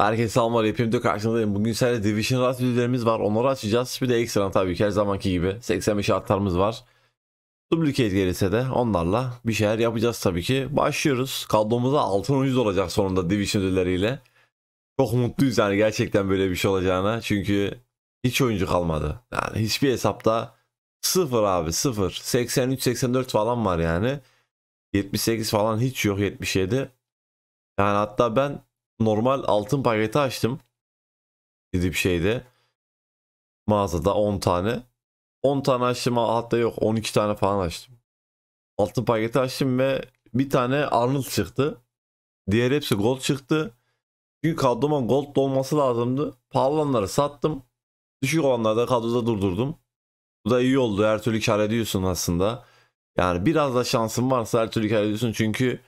Herkese selamlar hepimde karşınızdayım. Bugün sizlerle Division Rust videolarımız var. Onları açacağız. Bir de ekstra tabii ki her zamanki gibi. 85 atlarımız var. Duplicate gelirse de onlarla bir şeyler yapacağız tabii ki. Başlıyoruz. Kadromuza altın oyuncu olacak sonunda Division ödülleriyle. Çok mutluyuz yani gerçekten böyle bir şey olacağına. Çünkü hiç oyuncu kalmadı. Yani hiçbir hesapta sıfır abi sıfır. 83-84 falan var yani. 78 falan hiç yok 77. Yani hatta ben normal altın paketi açtım. Gidip şeyde mağazada 10 tane. 10 tane açtım hatta yok 12 tane falan açtım. Altın paketi açtım ve bir tane Arnold çıktı. Diğer hepsi gold çıktı. Çünkü kadroma gold dolması lazımdı. Pahalı olanları sattım. Düşük olanları da kadroda durdurdum. Bu da iyi oldu. Her türlü kar ediyorsun aslında. Yani biraz da şansın varsa her türlü kar ediyorsun. Çünkü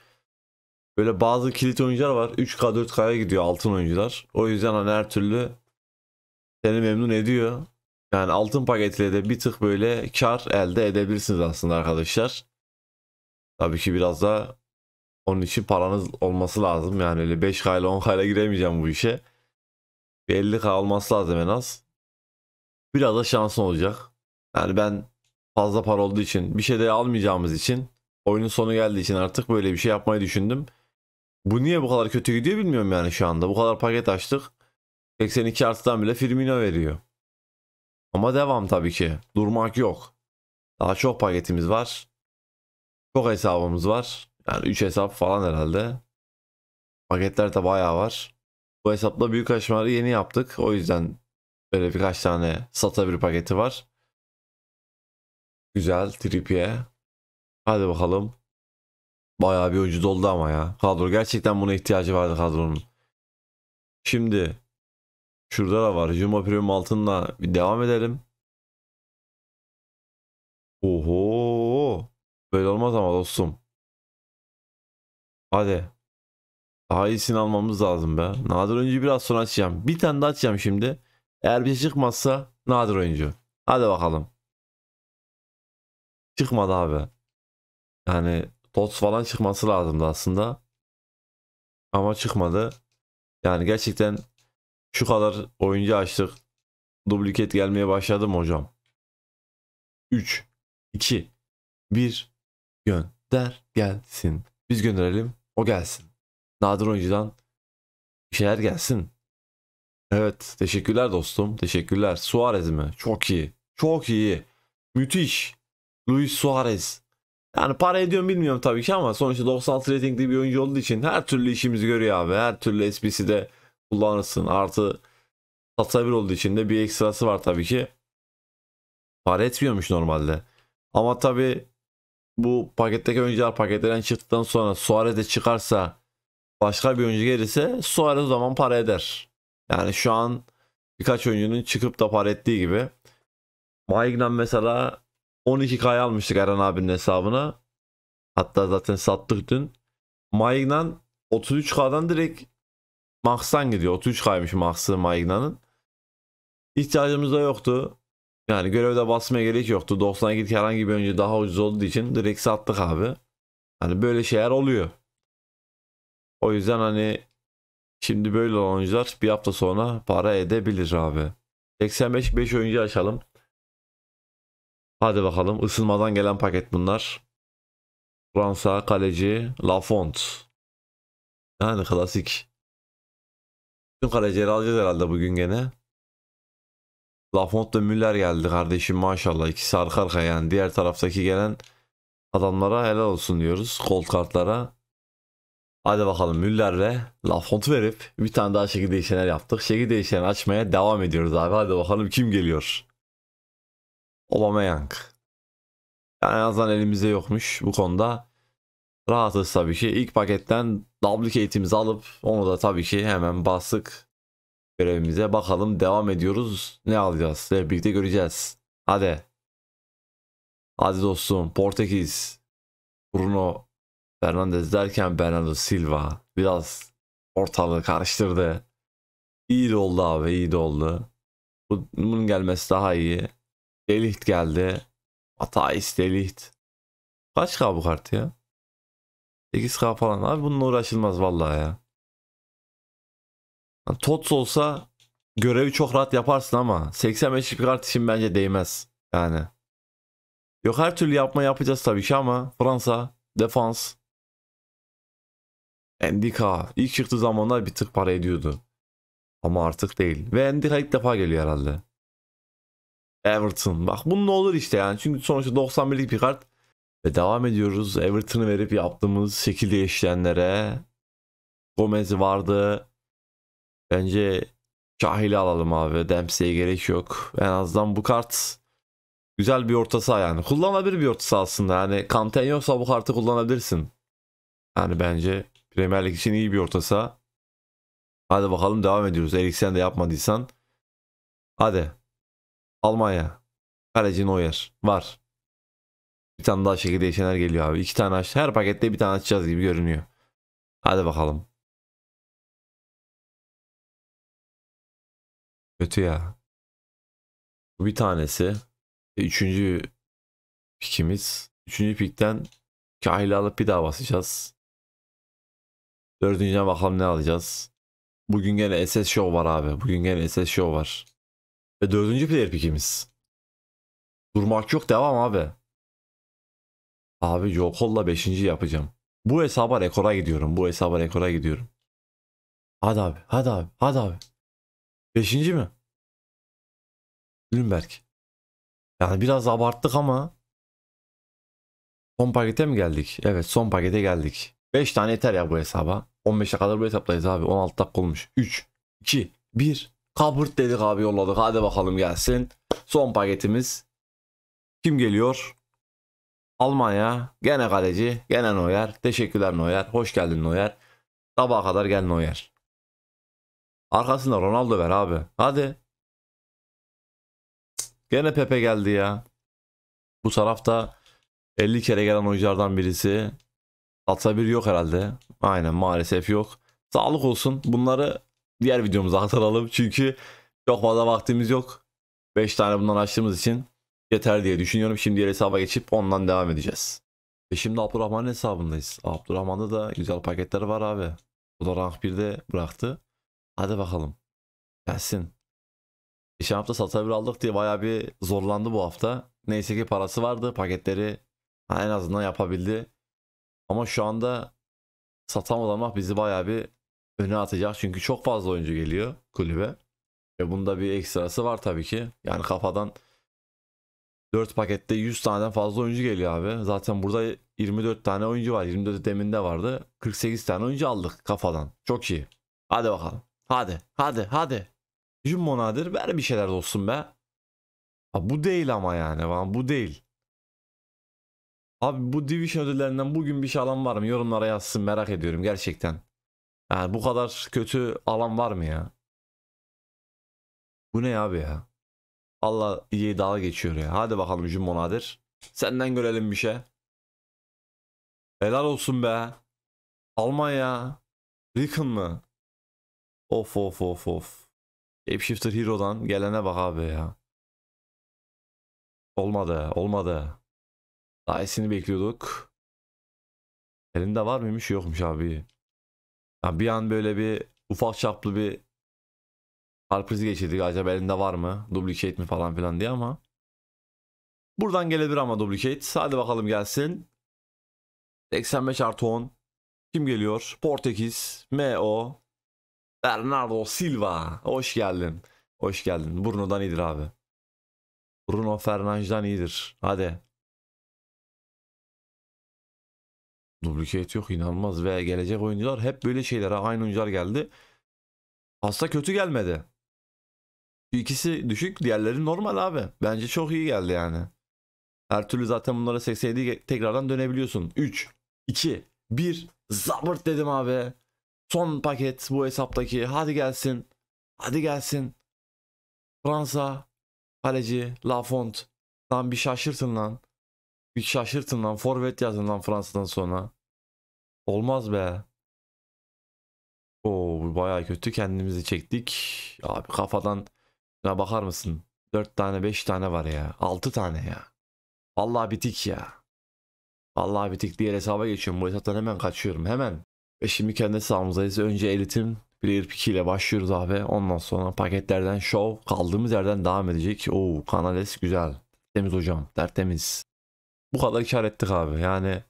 Böyle bazı kilit oyuncular var. 3K 4K'ya gidiyor altın oyuncular. O yüzden hani her türlü seni memnun ediyor. Yani altın paketiyle de bir tık böyle kar elde edebilirsiniz aslında arkadaşlar. Tabii ki biraz da onun için paranız olması lazım. Yani öyle 5K ile 10K ile giremeyeceğim bu işe. Bir 50K olması lazım en az. Biraz da şans olacak. Yani ben fazla para olduğu için bir şey de almayacağımız için oyunun sonu geldiği için artık böyle bir şey yapmayı düşündüm. Bu niye bu kadar kötü gidiyor bilmiyorum yani şu anda. Bu kadar paket açtık. 82 artıdan bile Firmino veriyor. Ama devam tabii ki. Durmak yok. Daha çok paketimiz var. Çok hesabımız var. Yani 3 hesap falan herhalde. Paketler de bayağı var. Bu hesapla büyük aşmaları yeni yaptık. O yüzden böyle birkaç tane sata paketi var. Güzel tripiye. Hadi bakalım. Bayağı bir ucuz doldu ama ya. Kadro gerçekten buna ihtiyacı vardı kadronun. Şimdi şurada da var. Jumbo Premium altında bir devam edelim. Oho. Böyle olmaz ama dostum. Hadi. Daha iyisini almamız lazım be. Nadir oyuncu biraz sonra açacağım. Bir tane daha açacağım şimdi. Eğer bir şey çıkmazsa nadir oyuncu. Hadi bakalım. Çıkmadı abi. Yani Tots falan çıkması lazımdı aslında. Ama çıkmadı. Yani gerçekten şu kadar oyuncu açtık. Dupliket gelmeye başladı mı hocam? 3, 2, 1 gönder gelsin. Biz gönderelim o gelsin. Nadir oyuncudan bir şeyler gelsin. Evet teşekkürler dostum teşekkürler. Suarez mi? Çok iyi. Çok iyi. Müthiş. Luis Suarez. Yani para ediyorum bilmiyorum tabii ki ama sonuçta 96 ratingli bir oyuncu olduğu için her türlü işimizi görüyor abi. Her türlü de kullanırsın. Artı satabilir olduğu için de bir ekstrası var tabii ki. Para etmiyormuş normalde. Ama tabii bu paketteki oyuncular paketlerden çıktıktan sonra Suarez de çıkarsa başka bir oyuncu gelirse Suarez o zaman para eder. Yani şu an birkaç oyuncunun çıkıp da para ettiği gibi. Maignan mesela 12K'ya almıştık Eren abinin hesabına. Hatta zaten sattık dün. Maignan 33K'dan direkt Max'tan gidiyor. 33K'ymış Max'ı Maignan'ın. İhtiyacımız da yoktu. Yani görevde basmaya gerek yoktu. 90'a git herhangi bir önce daha ucuz olduğu için direkt sattık abi. Hani böyle şeyler oluyor. O yüzden hani şimdi böyle oyuncular bir hafta sonra para edebilir abi. 85-5 oyuncu açalım. Hadi bakalım ısınmadan gelen paket bunlar. Fransa kaleci Lafont. Yani klasik. Bütün kalecileri alacağız herhalde bugün gene. Lafont ve Müller geldi kardeşim maşallah. İkisi arka arkaya yani diğer taraftaki gelen adamlara helal olsun diyoruz. Kol kartlara. Hadi bakalım Müller'le Lafont verip bir tane daha şekil değişenler yaptık. Şekil değişenleri açmaya devam ediyoruz abi. Hadi bakalım kim geliyor. Aubameyang. Yani en azından elimizde yokmuş bu konuda. Rahatız tabii ki. İlk paketten duplicate'imizi alıp onu da tabii ki hemen bastık görevimize. Bakalım devam ediyoruz. Ne alacağız? Hep birlikte göreceğiz. Hadi. Hadi dostum. Portekiz. Bruno Fernandes derken Bernardo Silva biraz ortalığı karıştırdı. İyi de oldu abi iyi de oldu. Bunun gelmesi daha iyi. Deliht geldi. Atais Deliht. Kaç K bu kart ya? 8K falan. Abi bununla uğraşılmaz vallahi ya. Yani Tots olsa görevi çok rahat yaparsın ama 85 bir kart için bence değmez. Yani. Yok her türlü yapma yapacağız tabii ki ama Fransa defans Endika ilk çıktığı zamanlar bir tık para ediyordu. Ama artık değil. Ve Endika ilk defa geliyor herhalde. Everton. Bak bunun ne olur işte yani. Çünkü sonuçta 91'lik bir kart. Ve devam ediyoruz. Everton'ı verip yaptığımız şekilde değiştirenlere. Gomez vardı. Bence Cahil'i alalım abi. Dempsey'e gerek yok. En azından bu kart güzel bir orta saha yani. Kullanabilir bir orta saha aslında. Yani Kanten yoksa bu kartı kullanabilirsin. Yani bence Premier Lig için iyi bir orta saha. Hadi bakalım devam ediyoruz. Eriksen de yapmadıysan. Hadi. Almanya. Kaleci Neuer. Var. Bir tane daha şekilde değişenler geliyor abi. İki tane aç. Her pakette bir tane açacağız gibi görünüyor. Hadi bakalım. Kötü ya. Bu bir tanesi. E, üçüncü pikimiz. Üçüncü pikten kahile alıp bir daha basacağız. Dördüncüye bakalım ne alacağız. Bugün gene SS Show var abi. Bugün gene SS Show var. Ve dördüncü player pickimiz. Durmak yok devam abi. Abi Jokol'la beşinci yapacağım. Bu hesaba rekora gidiyorum. Bu hesaba rekora gidiyorum. Hadi abi. Hadi abi. Hadi abi. Beşinci mi? Bloomberg. Yani biraz abarttık ama son pakete mi geldik? Evet son pakete geldik. 5 tane yeter ya bu hesaba. 15'e kadar bu hesaptayız abi. 16 dakika olmuş. 3, 2, 1. Kabırt dedik abi yolladık. Hadi bakalım gelsin. Son paketimiz. Kim geliyor? Almanya. Gene kaleci. Gene Neuer. Teşekkürler Neuer. Hoş geldin Neuer. Sabaha kadar gel Neuer. Arkasında Ronaldo ver abi. Hadi. Gene Pepe geldi ya. Bu tarafta 50 kere gelen oyunculardan birisi. Atsa bir yok herhalde. Aynen maalesef yok. Sağlık olsun. Bunları diğer videomuzu aktaralım. Çünkü çok fazla vaktimiz yok. 5 tane bundan açtığımız için yeter diye düşünüyorum. Şimdi diğer hesaba geçip ondan devam edeceğiz. Ve şimdi Abdurrahman'ın hesabındayız. Abdurrahman'da da güzel paketler var abi. Bu da rank 1'de bıraktı. Hadi bakalım. Gelsin. Geçen hafta satabilir aldık diye baya bir zorlandı bu hafta. Neyse ki parası vardı. Paketleri en azından yapabildi. Ama şu anda satamadan bizi baya bir öne atacak. Çünkü çok fazla oyuncu geliyor kulübe. Ve bunda bir ekstrası var tabii ki. Yani kafadan 4 pakette 100 tane fazla oyuncu geliyor abi. Zaten burada 24 tane oyuncu var. 24 deminde vardı. 48 tane oyuncu aldık kafadan. Çok iyi. Hadi bakalım. Hadi. Hadi. Hadi. Jumbo Nadir ver bir şeyler dostum be. Ha, bu değil ama yani. Bu değil. Abi bu division ödüllerinden bugün bir şey alan var mı? Yorumlara yazsın merak ediyorum gerçekten. Yani bu kadar kötü alan var mı ya? Bu ne abi ya? Allah iyi dalga geçiyor ya. Hadi bakalım Jumbo Nadir. Senden görelim bir şey. Helal olsun be. Almanya. Rickon mı? Of of of of. Shapeshifter Hero'dan gelene bak abi ya. Olmadı, olmadı. Daha bekliyorduk. Elinde var mıymış yokmuş abi. Yani bir an böyle bir ufak çaplı bir kalp geçirdik. Acaba elinde var mı? Duplicate mi falan filan diye ama. Buradan gelebilir ama duplicate. Hadi bakalım gelsin. 85 artı 10. Kim geliyor? Portekiz, MO, Bernardo Silva. Hoş geldin. Hoş geldin. Bruno'dan iyidir abi. Bruno Fernandes'dan iyidir. Hadi. Duplicate yok inanılmaz ve gelecek oyuncular hep böyle şeylere aynı oyuncular geldi. Hasta kötü gelmedi. İkisi düşük diğerleri normal abi. Bence çok iyi geldi yani. Her türlü zaten bunlara 87 tekrardan dönebiliyorsun. 3, 2, 1 zabırt dedim abi. Son paket bu hesaptaki hadi gelsin. Hadi gelsin. Fransa kaleci Lafont. Lan bir şaşırtın lan. Bir şaşırtın lan. Forvet yazın lan Fransa'dan sonra. Olmaz be. Oo bu baya kötü kendimizi çektik. Abi kafadan şuna bakar mısın? 4 tane 5 tane var ya. 6 tane ya. Vallahi bitik ya. Vallahi bitik diye hesaba geçiyorum. Bu hesaptan hemen kaçıyorum hemen. E şimdi kendi hesabımızdayız. Önce elitim Player Pick ile başlıyoruz abi. Ondan sonra paketlerden show kaldığımız yerden devam edecek. Oo kanales güzel. Temiz hocam. Tertemiz bu kadar kar ettik abi. Yani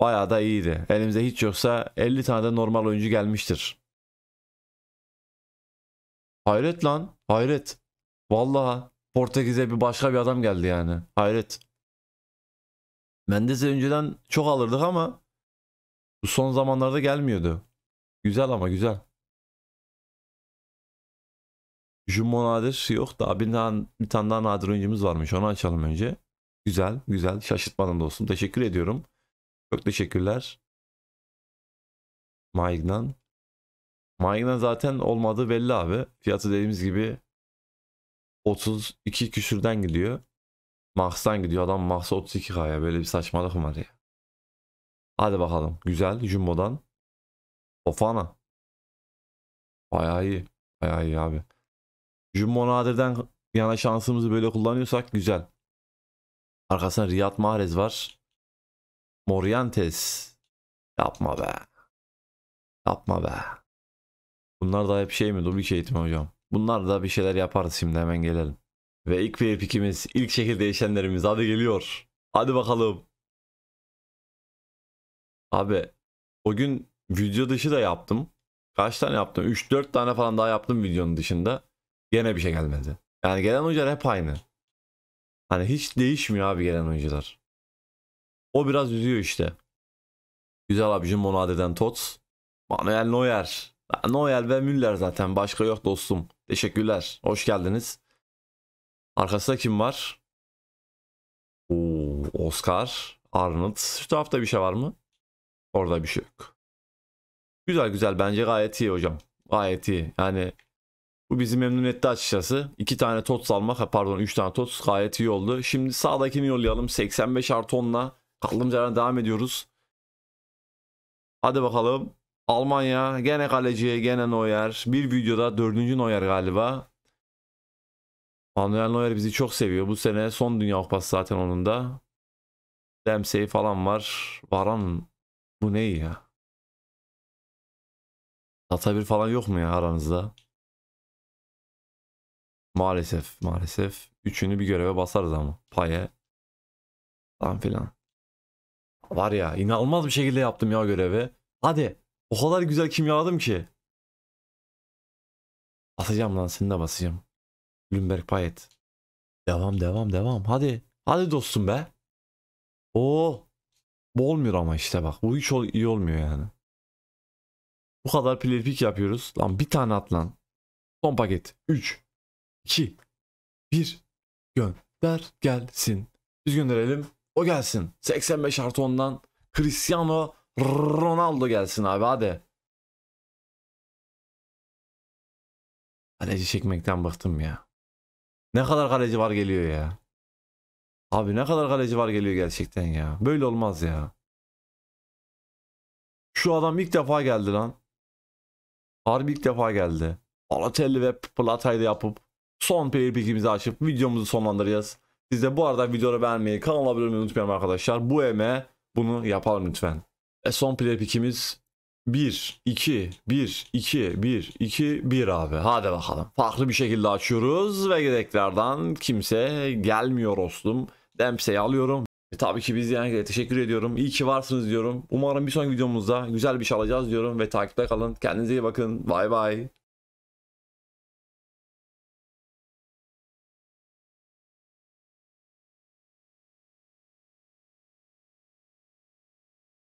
bayağı da iyiydi. Elimizde hiç yoksa 50 tane de normal oyuncu gelmiştir. Hayret lan. Hayret. Vallahi Portekiz'e bir başka bir adam geldi yani. Hayret. Mendes'i önceden çok alırdık ama bu son zamanlarda gelmiyordu. Güzel ama güzel. Jumbo Nadir yok da bir tane, bir tane daha Nadir oyuncumuz varmış onu açalım önce. Güzel, güzel. Şaşırtmadan dostum. Teşekkür ediyorum. Çok teşekkürler. Maignan. Maignan zaten olmadı belli abi. Fiyatı dediğimiz gibi 32 küsürden gidiyor. Max'tan gidiyor. Adam Max'a 32K'ya. Böyle bir saçmalık mı var ya? Hadi bakalım. Güzel. Jumbo'dan. Ofana. Bayağı iyi. Bayağı iyi abi. Jumbo nadirden yana şansımızı böyle kullanıyorsak güzel. Arkasında Riyad Mahrez var. Morientes. Yapma be. Yapma be. Bunlar da hep şey mi? bir Dublik mi hocam. Bunlar da bir şeyler yaparız şimdi hemen gelelim. Ve ilk player pickimiz, ilk şekil değişenlerimiz. Hadi geliyor. Hadi bakalım. Abi o gün video dışı da yaptım. Kaç tane yaptım? 3-4 tane falan daha yaptım videonun dışında. Gene bir şey gelmedi. Yani gelen hocalar hep aynı. Hani hiç değişmiyor abi gelen oyuncular. O biraz üzüyor işte. Güzel abicim Monade'den Tots. Manuel Neuer. Noel ve Müller zaten. Başka yok dostum. Teşekkürler. Hoş geldiniz. Arkasında kim var? Oo, Oscar, Arnold. Şu tarafta bir şey var mı? Orada bir şey yok. Güzel güzel. Bence gayet iyi hocam. Gayet iyi. Yani bu bizi memnun etti açıkçası. 2 tane tot almak pardon 3 tane tot gayet iyi oldu. Şimdi sağdakini yollayalım 85 artı 10'la kaldığımız yerden devam ediyoruz. Hadi bakalım. Almanya gene kaleciye gene Neuer. Bir videoda dördüncü Neuer galiba. Manuel Neuer bizi çok seviyor. Bu sene son Dünya Kupası zaten onun da. Dempsey falan var. Varan bu ne ya? bir falan yok mu ya aranızda? Maalesef maalesef. Üçünü bir göreve basarız ama. Paye. Tam filan. Var ya inanılmaz bir şekilde yaptım ya görevi. Hadi. O kadar güzel kimyaladım ki. Basacağım lan seni de basacağım. Bloomberg Payet. Devam devam devam. Hadi. Hadi dostum be. o oh, Bu olmuyor ama işte bak. Bu hiç ol, iyi olmuyor yani. Bu kadar player yapıyoruz. Lan bir tane at lan. Son paket. 3. 2, 1 gönder gelsin. Biz gönderelim o gelsin. 85 artı 10'dan Cristiano Ronaldo gelsin abi hadi. Kaleci çekmekten bıktım ya. Ne kadar kaleci var geliyor ya. Abi ne kadar kaleci var geliyor gerçekten ya. Böyle olmaz ya. Şu adam ilk defa geldi lan. Harbi ilk defa geldi. Balotelli ve Plata'yı da yapıp son player bilgimizi açıp videomuzu sonlandıracağız. Siz de bu arada videoları beğenmeyi, kanala abone olmayı unutmayın arkadaşlar. Bu eme bunu yapalım lütfen. E son player pick'imiz 1, 2, 1, 2, 1, 2, 1 abi. Hadi bakalım. Farklı bir şekilde açıyoruz ve yedeklerden kimse gelmiyor dostum. Dempsey'i alıyorum. E, tabii ki biz yani teşekkür ediyorum. İyi ki varsınız diyorum. Umarım bir sonraki videomuzda güzel bir şey alacağız diyorum ve takipte kalın. Kendinize iyi bakın. Bay bay.